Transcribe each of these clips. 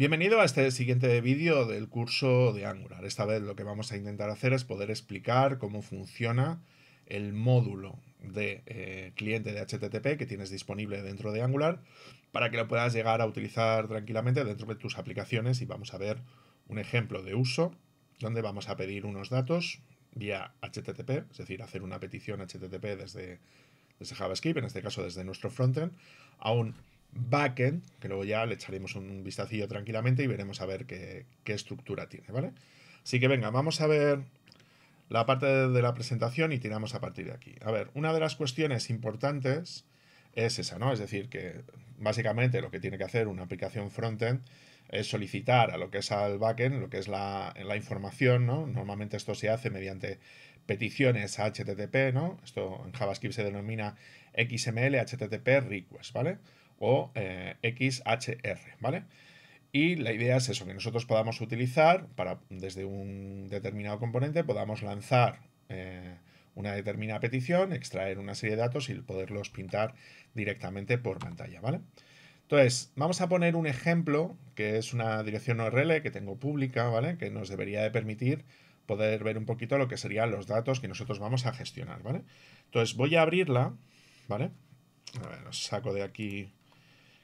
Bienvenido a este siguiente vídeo del curso de Angular. Esta vez lo que vamos a intentar hacer es poder explicar cómo funciona el módulo de eh, cliente de HTTP que tienes disponible dentro de Angular para que lo puedas llegar a utilizar tranquilamente dentro de tus aplicaciones y vamos a ver un ejemplo de uso donde vamos a pedir unos datos vía HTTP, es decir, hacer una petición HTTP desde, desde JavaScript, en este caso desde nuestro frontend, a un backend, que luego ya le echaremos un vistacillo tranquilamente y veremos a ver qué, estructura tiene, ¿vale? Así que venga, vamos a ver la parte de la presentación y tiramos a partir de aquí. A ver, una de las cuestiones importantes es esa, ¿no? Es decir, que básicamente lo que tiene que hacer una aplicación frontend es solicitar a lo que es al backend, lo que es la, la información, ¿no? Normalmente esto se hace mediante peticiones a HTTP, ¿no? Esto en JavaScript se denomina XML HTTP request, ¿vale? o eh, XHR, ¿vale? Y la idea es eso, que nosotros podamos utilizar, para desde un determinado componente, podamos lanzar eh, una determinada petición, extraer una serie de datos y poderlos pintar directamente por pantalla, ¿vale? Entonces, vamos a poner un ejemplo, que es una dirección URL que tengo pública, ¿vale? Que nos debería de permitir poder ver un poquito lo que serían los datos que nosotros vamos a gestionar, ¿vale? Entonces, voy a abrirla, ¿vale? A ver, saco de aquí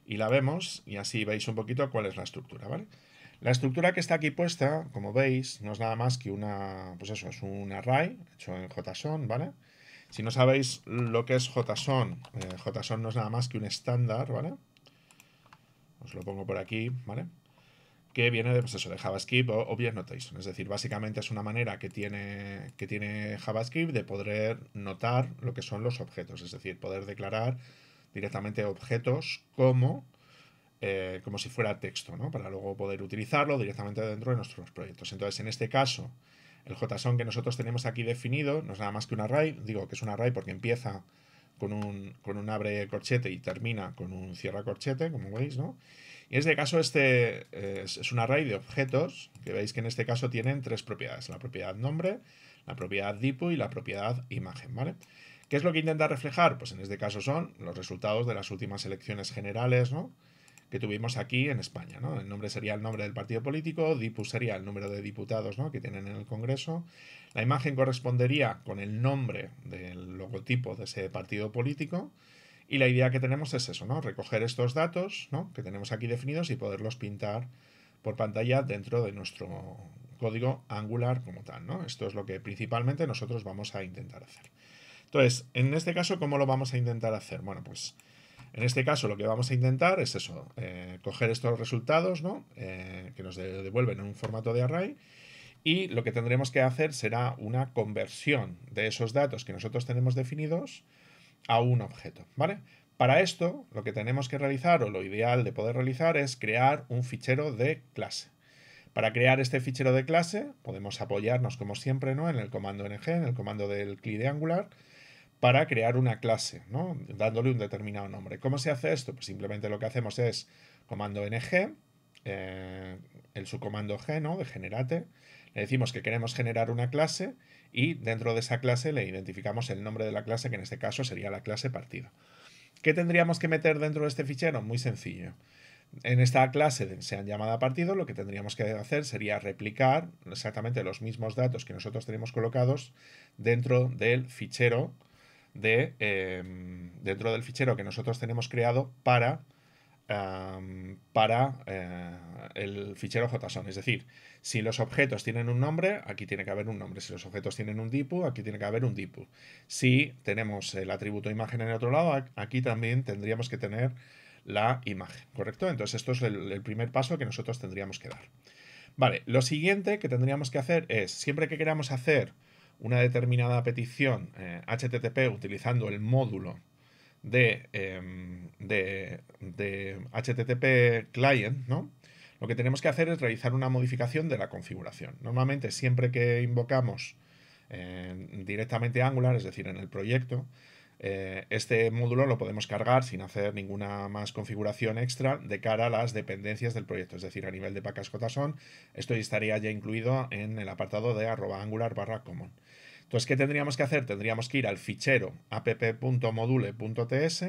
y la vemos y así veis un poquito cuál es la estructura, ¿vale? La estructura que está aquí puesta, como veis, no es nada más que una, pues eso, es un array hecho en JSON, ¿vale? Si no sabéis lo que es JSON, eh, JSON no es nada más que un estándar, ¿vale? Os lo pongo por aquí, ¿vale? Que viene de, pues eso, de JavaScript o bien Notation. Es decir, básicamente es una manera que tiene, que tiene JavaScript de poder notar lo que son los objetos, es decir, poder declarar directamente objetos como, eh, como si fuera texto, ¿no? para luego poder utilizarlo directamente dentro de nuestros proyectos. Entonces, en este caso, el JSON que nosotros tenemos aquí definido no es nada más que un array, digo que es un array porque empieza con un, abre corchete y termina con un cierra corchete, como veis, ¿no? Y en este caso este eh, es un array de objetos que veis que en este caso tienen tres propiedades, la propiedad nombre, la propiedad dipo y la propiedad imagen, ¿vale? ¿Qué es lo que intenta reflejar? Pues en este caso son los resultados de las últimas elecciones generales que tuvimos aquí en España. El nombre sería el nombre del partido político, DIPU sería el número de diputados que tienen en el Congreso. La imagen correspondería con el nombre del logotipo de ese partido político. Y la idea que tenemos es eso, ¿no? Recoger estos datos que tenemos aquí definidos y poderlos pintar por pantalla dentro de nuestro código Angular como tal, Esto es lo que principalmente nosotros vamos a intentar hacer. Entonces, en este caso, ¿cómo lo vamos a intentar hacer? Bueno, pues en este caso lo que vamos a intentar es eso, eh, coger estos resultados ¿no? Eh, que nos devuelven en un formato de array y lo que tendremos que hacer será una conversión de esos datos que nosotros tenemos definidos a un objeto, ¿vale? Para esto, lo que tenemos que realizar, o lo ideal de poder realizar, es crear un fichero de clase. Para crear este fichero de clase, podemos apoyarnos, como siempre, ¿no? en el comando ng, en el comando del CLI de Angular, para crear una clase, dándole un determinado nombre. ¿Cómo se hace esto? Pues simplemente lo que hacemos es comando ng, eh, el subcomando g, ¿no? de generate, le decimos que queremos generar una clase y dentro de esa clase le identificamos el nombre de la clase, que en este caso sería la clase partido. ¿Qué tendríamos que meter dentro de este fichero? Muy sencillo. En esta clase, sean llamada partido, lo que tendríamos que hacer sería replicar exactamente los mismos datos que nosotros tenemos colocados dentro del fichero de, em, dentro del fichero que nosotros tenemos creado para, em, para eh, el fichero JSON. Es decir, si los objetos tienen un nombre, aquí tiene que haber un nombre. Si los objetos tienen un DIPU, aquí tiene que haber un DIPU. Si tenemos el atributo imagen en el otro lado, aquí también tendríamos que tener la imagen, ¿correcto? Entonces esto es el, el primer paso que nosotros tendríamos que dar. Vale, lo siguiente que tendríamos que hacer es, siempre que queramos hacer una determinada petición HTTP eh, utilizando el módulo de, em, HTTP client, ¿no? lo que tenemos que hacer es realizar una modificación de la configuración. Normalmente siempre que invocamos eh, directamente Angular, es decir, en el proyecto, eh, este módulo lo podemos cargar sin hacer ninguna más configuración extra de cara a las dependencias del proyecto, es decir, a nivel de package esto estaría ya incluido en el apartado de arroba angular barra common. Entonces, ¿qué tendríamos que hacer? Tendríamos que ir al fichero app.module.ts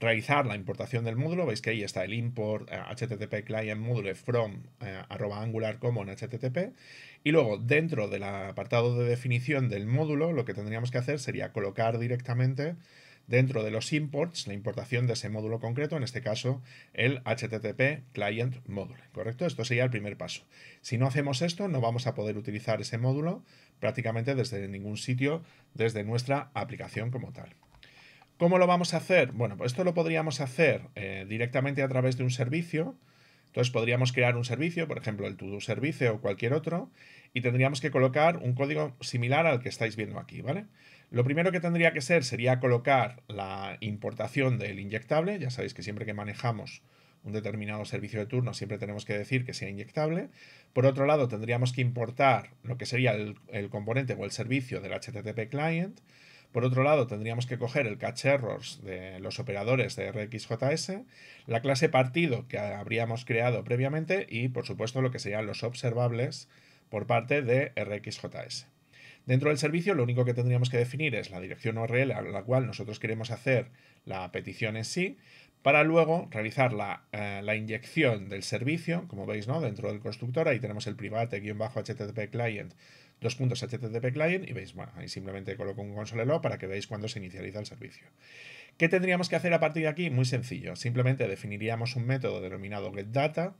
realizar la importación del módulo, veis que ahí está el import http eh, client module from eh, arroba angular common http y luego dentro del apartado de definición del módulo lo que tendríamos que hacer sería colocar directamente dentro de los imports la importación de ese módulo concreto, en este caso el HTTP client module, ¿correcto? Esto sería el primer paso. Si no hacemos esto, no vamos a poder utilizar ese módulo prácticamente desde ningún sitio, desde nuestra aplicación como tal. ¿Cómo lo vamos a hacer? Bueno, pues esto lo podríamos hacer eh, directamente a través de un servicio. Entonces podríamos crear un servicio, por ejemplo el todo servicio o cualquier otro, y tendríamos que colocar un código similar al que estáis viendo aquí, ¿vale? Lo primero que tendría que ser sería colocar la importación del inyectable. Ya sabéis que siempre que manejamos un determinado servicio de turno siempre tenemos que decir que sea inyectable. Por otro lado, tendríamos que importar lo que sería el, el componente o el servicio del HTTP client. Por otro lado, tendríamos que coger el catch errors de los operadores de RxJS, la clase partido que habríamos creado previamente y, por supuesto, lo que serían los observables por parte de RxJS. Dentro del servicio, lo único que tendríamos que definir es la dirección URL a la cual nosotros queremos hacer la petición en sí, para luego realizar la, eh, inyección del servicio, como veis, ¿no? Dentro del constructor, ahí tenemos el private-http client dos puntos HTTP client y veis, bueno, ahí simplemente coloco un console para que veáis cuando se inicializa el servicio. ¿Qué tendríamos que hacer a partir de aquí? Muy sencillo, simplemente definiríamos un método denominado getData,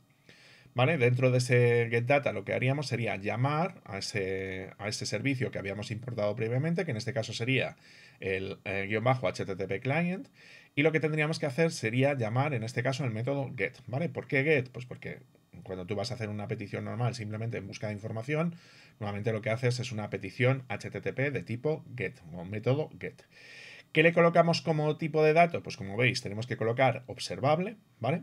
¿vale? Dentro de ese getData lo que haríamos sería llamar a ese, servicio que habíamos importado previamente, que en este caso sería el, el eh, guión bajo HTTP client, y lo que tendríamos que hacer sería llamar en este caso el método get, ¿vale? ¿Por qué get? Pues porque cuando tú vas a hacer una petición normal simplemente en busca de información, normalmente lo que haces es una petición HTTP de tipo GET, o método GET. ¿Qué le colocamos como tipo de dato? Pues como veis, tenemos que colocar observable, ¿vale?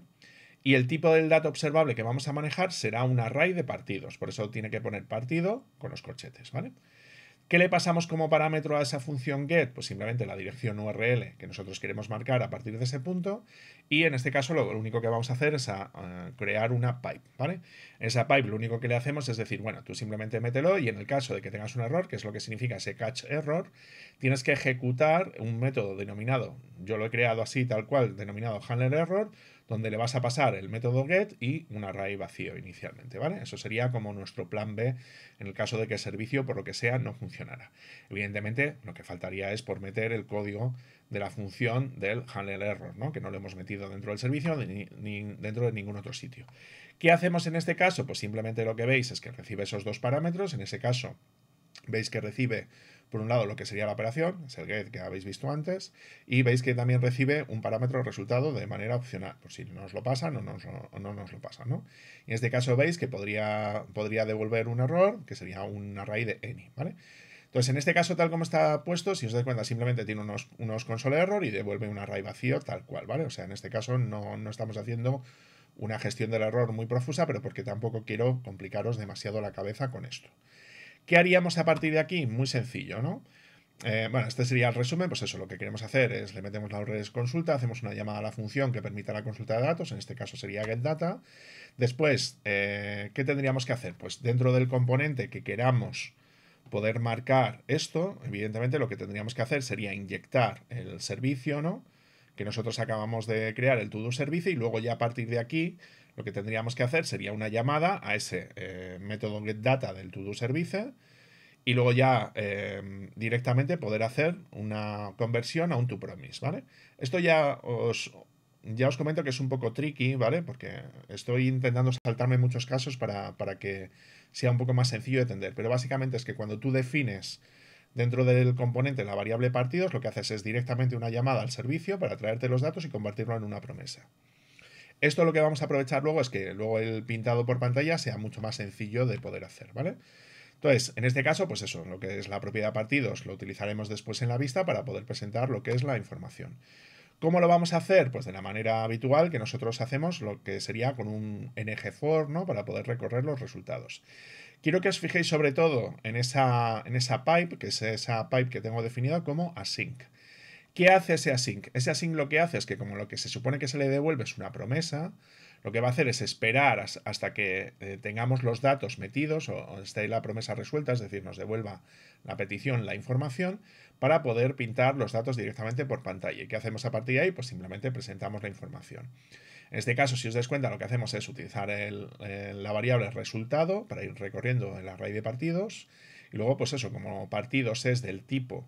Y el tipo del dato observable que vamos a manejar será un array de partidos. Por eso tiene que poner partido con los corchetes, ¿vale? ¿Qué le pasamos como parámetro a esa función get? Pues simplemente la dirección URL que nosotros queremos marcar a partir de ese punto. Y en este caso lo único que vamos a hacer es a, ah, crear una pipe, ¿vale? En esa pipe lo único que le hacemos es decir, bueno, tú simplemente mételo y en el caso de que tengas un error, que es lo que significa ese catch error, tienes que ejecutar un método denominado, yo lo he creado así tal cual, denominado handler error, donde le vas a pasar el método get y un array vacío inicialmente, ¿vale? Eso sería como nuestro plan B en el caso de que el servicio, por lo que sea, no funcionara. Evidentemente, lo que faltaría es por meter el código de la función del handle error, ¿no? que no lo hemos metido dentro del servicio ni, dentro de ningún otro sitio. ¿Qué hacemos en este caso? Pues simplemente lo que veis es que recibe esos dos parámetros, en ese caso veis que recibe por un lado lo que sería la operación, es el get que habéis visto antes, y veis que también recibe un parámetro resultado de manera opcional, por si nos lo pasa, o no, nos lo pasa, ¿no? Y en este caso veis que podría, devolver un error, que sería un array de any, ¿vale? Entonces, en este caso, tal como está puesto, si os dais cuenta, simplemente tiene unos, console error y devuelve un array vacío tal cual, ¿vale? O sea, en este caso no, no estamos haciendo una gestión del error muy profusa, pero porque tampoco quiero complicaros demasiado la cabeza con esto. ¿Qué haríamos a partir de aquí? Muy sencillo, ¿no? Eh, bueno, este sería el resumen, pues eso, lo que queremos hacer es le metemos las redes consulta, hacemos una llamada a la función que permita la consulta de datos, en este caso sería getData. Después, eh, ¿qué tendríamos que hacer? Pues dentro del componente que queramos poder marcar esto, evidentemente lo que tendríamos que hacer sería inyectar el servicio, ¿no? Que nosotros acabamos de crear el todo servicio y luego ya a partir de aquí lo que tendríamos que hacer sería una llamada a ese eh, método getData del todo service y luego ya eh, directamente poder hacer una conversión a un toPromise, ¿vale? Esto ya os, ya os comento que es un poco tricky, ¿vale? Porque estoy intentando saltarme muchos casos para, para que sea un poco más sencillo de entender. Pero básicamente es que cuando tú defines dentro del componente la variable partidos, lo que haces es directamente una llamada al servicio para traerte los datos y convertirlo en una promesa. Esto lo que vamos a aprovechar luego es que luego el pintado por pantalla sea mucho más sencillo de poder hacer, ¿vale? Entonces, en este caso, pues eso, lo que es la propiedad partidos lo utilizaremos después en la vista para poder presentar lo que es la información. ¿Cómo lo vamos a hacer? Pues de la manera habitual que nosotros hacemos, lo que sería con un ng for, ¿no? Para poder recorrer los resultados. Quiero que os fijéis sobre todo en esa, en esa pipe, que es esa pipe que tengo definida como async. ¿Qué hace ese async? Ese async lo que hace es que como lo que se supone que se le devuelve es una promesa, lo que va a hacer es esperar hasta que eh, tengamos los datos metidos o, esté la promesa resuelta, es decir, nos devuelva la petición, la información, para poder pintar los datos directamente por pantalla. ¿Y qué hacemos a partir de ahí? Pues simplemente presentamos la información. En este caso, si os dais cuenta, lo que hacemos es utilizar la variable resultado para ir recorriendo el array de partidos. Y luego, pues eso, como partidos es del tipo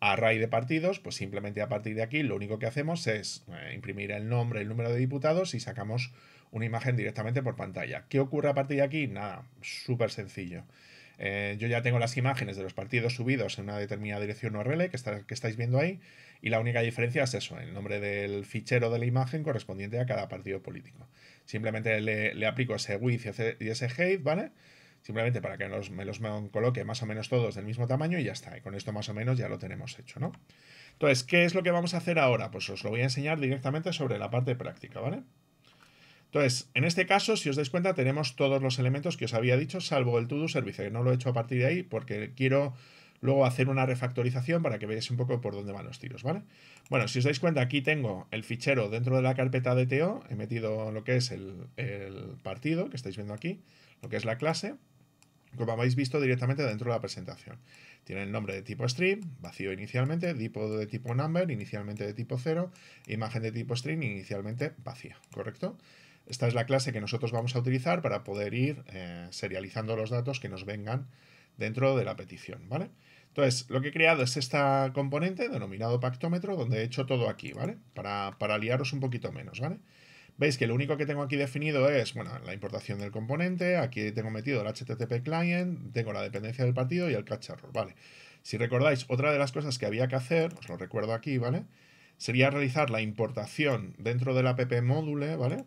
array de partidos, pues simplemente a partir de aquí lo único que hacemos es eh, imprimir el nombre, el número de diputados y sacamos una imagen directamente por pantalla. ¿Qué ocurre a partir de aquí? Nada, súper sencillo. Eh, yo ya tengo las imágenes de los partidos subidos en una determinada dirección URL que, que estáis viendo ahí y la única diferencia es eso, el nombre del fichero de la imagen correspondiente a cada partido político. Simplemente le, aplico ese width y ese, hate, ¿vale? simplemente para que me los coloque más o menos todos del mismo tamaño y ya está. con esto más o menos ya lo tenemos hecho, ¿no? Entonces, ¿qué es lo que vamos a hacer ahora? Pues os lo voy a enseñar directamente sobre la parte práctica, ¿vale? Entonces, en este caso, si os dais cuenta, tenemos todos los elementos que os había dicho, salvo el todo service, que no lo he hecho a partir de ahí porque quiero luego hacer una refactorización para que veáis un poco por dónde van los tiros, ¿vale? Bueno, si os dais cuenta, aquí tengo el fichero dentro de la carpeta de TO, he metido lo que es el, partido, que estáis viendo aquí, lo que es la clase, como habéis visto directamente dentro de la presentación. Tiene el nombre de tipo string, vacío inicialmente, tipo de tipo number, inicialmente de tipo 0, imagen de tipo string, inicialmente vacía, ¿correcto? Esta es la clase que nosotros vamos a utilizar para poder ir eh, serializando los datos que nos vengan dentro de la petición, ¿vale? Entonces, lo que he creado es esta componente denominado pactómetro, donde he hecho todo aquí, ¿vale? Para, para liaros un poquito menos, ¿vale? Veis que lo único que tengo aquí definido es, bueno, la importación del componente, aquí tengo metido el HTTP client, tengo la dependencia del partido y el catch error, ¿vale? Si recordáis, otra de las cosas que había que hacer, os lo recuerdo aquí, ¿vale? Sería realizar la importación dentro del app módule, ¿vale?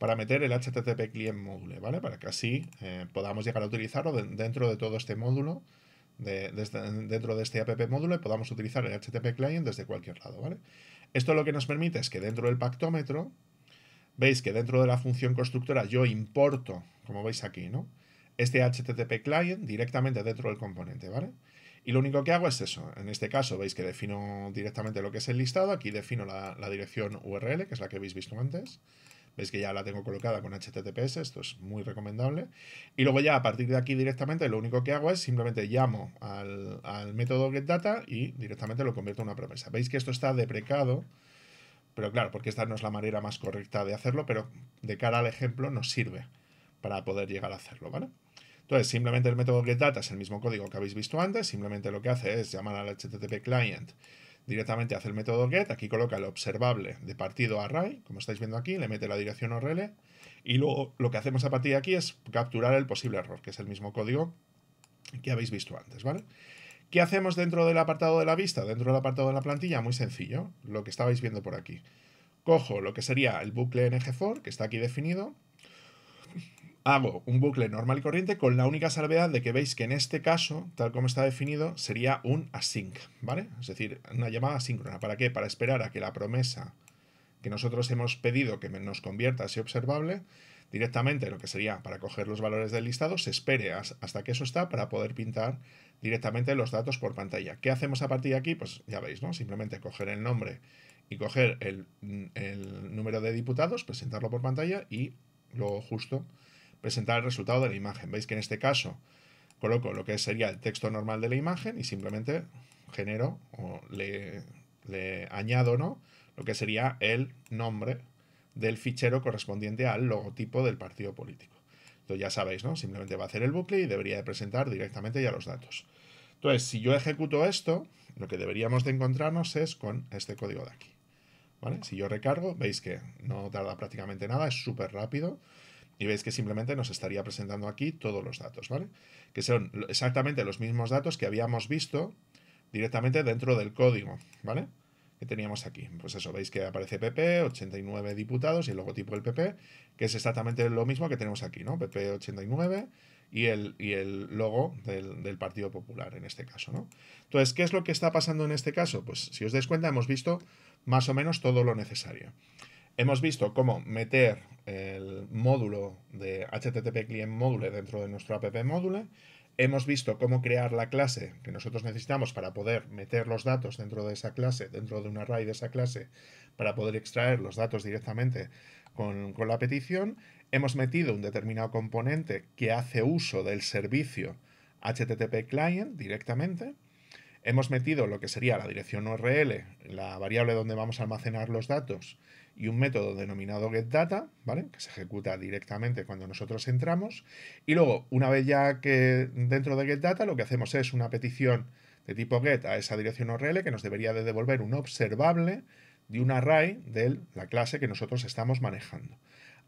Para meter el HTTP client módule, ¿vale? Para que así eh, podamos llegar a utilizarlo dentro de todo este módulo este, dentro de este app módulo y podamos utilizar el HTTP client desde cualquier lado, ¿vale? Esto lo que nos permite es que dentro del pactómetro, veis que dentro de la función constructora yo importo, como veis aquí, ¿no? Este HTTP client directamente dentro del componente, ¿vale? Y lo único que hago es eso. En este caso, veis que defino directamente lo que es el listado. Aquí defino la, la dirección URL, que es la que habéis visto antes. Veis que ya la tengo colocada con HTTPS, esto es muy recomendable. Y luego ya a partir de aquí directamente lo único que hago es simplemente llamo al, al método getData y directamente lo convierto en una promesa. Veis que esto está deprecado, pero claro, porque esta no es la manera más correcta de hacerlo, pero de cara al ejemplo nos sirve para poder llegar a hacerlo, ¿vale? Entonces, simplemente el método getData es el mismo código que habéis visto antes, simplemente lo que hace es llamar al HTTP client directamente hace el método get, aquí coloca el observable de partido array, como estáis viendo aquí, le mete la dirección URL, y luego lo que hacemos a partir de aquí es capturar el posible error, que es el mismo código que habéis visto antes, ¿vale? ¿Qué hacemos dentro del apartado de la vista? Dentro del apartado de la plantilla, muy sencillo, lo que estabais viendo por aquí. Cojo lo que sería el bucle ng for, que está aquí definido, hago un bucle normal y corriente con la única salvedad de que veis que en este caso, tal como está definido, sería un async, ¿vale? Es decir, una llamada asíncrona. ¿Para qué? Para esperar a que la promesa que nosotros hemos pedido que nos convierta a observable, directamente lo que sería para coger los valores del listado, se espere hasta que eso está para poder pintar directamente los datos por pantalla. ¿Qué hacemos a partir de aquí? Pues ya veis, ¿no? Simplemente coger el nombre y coger el, el número de diputados, presentarlo por pantalla y luego justo presentar el resultado de la imagen. Veis que en este caso coloco lo que sería el texto normal de la imagen y simplemente genero o le, añado ¿no? lo que sería el nombre del fichero correspondiente al logotipo del partido político. Entonces ya sabéis, ¿no? Simplemente va a hacer el bucle y debería de presentar directamente ya los datos. Entonces, si yo ejecuto esto, lo que deberíamos de encontrarnos es con este código de aquí. ¿Vale? Si yo recargo, veis que no tarda prácticamente nada, es súper rápido. Y veis que simplemente nos estaría presentando aquí todos los datos, ¿vale? Que son exactamente los mismos datos que habíamos visto directamente dentro del código, ¿vale? Que teníamos aquí. Pues eso, veis que aparece PP, 89 diputados y el logotipo del PP, que es exactamente lo mismo que tenemos aquí, ¿no? PP 89 y el, y el logo del, del, Partido Popular en este caso, ¿no? Entonces, ¿qué es lo que está pasando en este caso? Pues si os dais cuenta, hemos visto más o menos todo lo necesario. Hemos visto cómo meter el módulo de HTTP Client Module dentro de nuestro app Module. Hemos visto cómo crear la clase que nosotros necesitamos para poder meter los datos dentro de esa clase, dentro de un array de esa clase, para poder extraer los datos directamente con, con la petición. Hemos metido un determinado componente que hace uso del servicio HTTP Client directamente. Hemos metido lo que sería la dirección URL, la variable donde vamos a almacenar los datos y un método denominado getData, ¿vale? Que se ejecuta directamente cuando nosotros entramos. Y luego, una vez ya que dentro de getData, lo que hacemos es una petición de tipo get a esa dirección URL que nos debería de devolver un observable de un array de la clase que nosotros estamos manejando.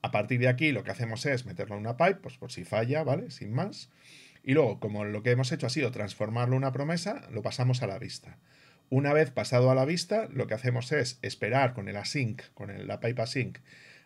A partir de aquí lo que hacemos es meterlo en una pipe, pues por si falla, ¿vale? Sin más. Y luego, como lo que hemos hecho ha sido transformarlo en una promesa, lo pasamos a la vista. Una vez pasado a la vista, lo que hacemos es esperar con el async, con el, la pipe async,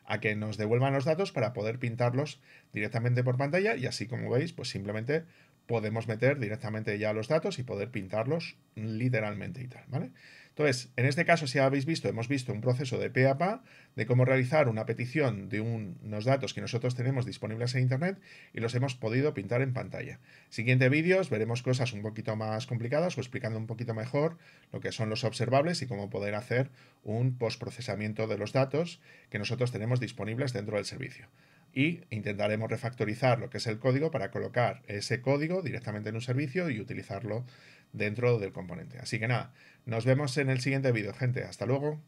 a que nos devuelvan los datos para poder pintarlos directamente por pantalla y así como veis, pues simplemente podemos meter directamente ya los datos y poder pintarlos literalmente y tal, ¿vale? Entonces, en este caso, si habéis visto, hemos visto un proceso de PAPA de cómo realizar una petición de unos datos que nosotros tenemos disponibles en Internet y los hemos podido pintar en pantalla. Siguiente vídeos veremos cosas un poquito más complicadas o explicando un poquito mejor lo que son los observables y cómo poder hacer un postprocesamiento de los datos que nosotros tenemos disponibles dentro del servicio y intentaremos refactorizar lo que es el código para colocar ese código directamente en un servicio y utilizarlo dentro del componente. Así que nada, nos vemos en el siguiente vídeo, gente. Hasta luego.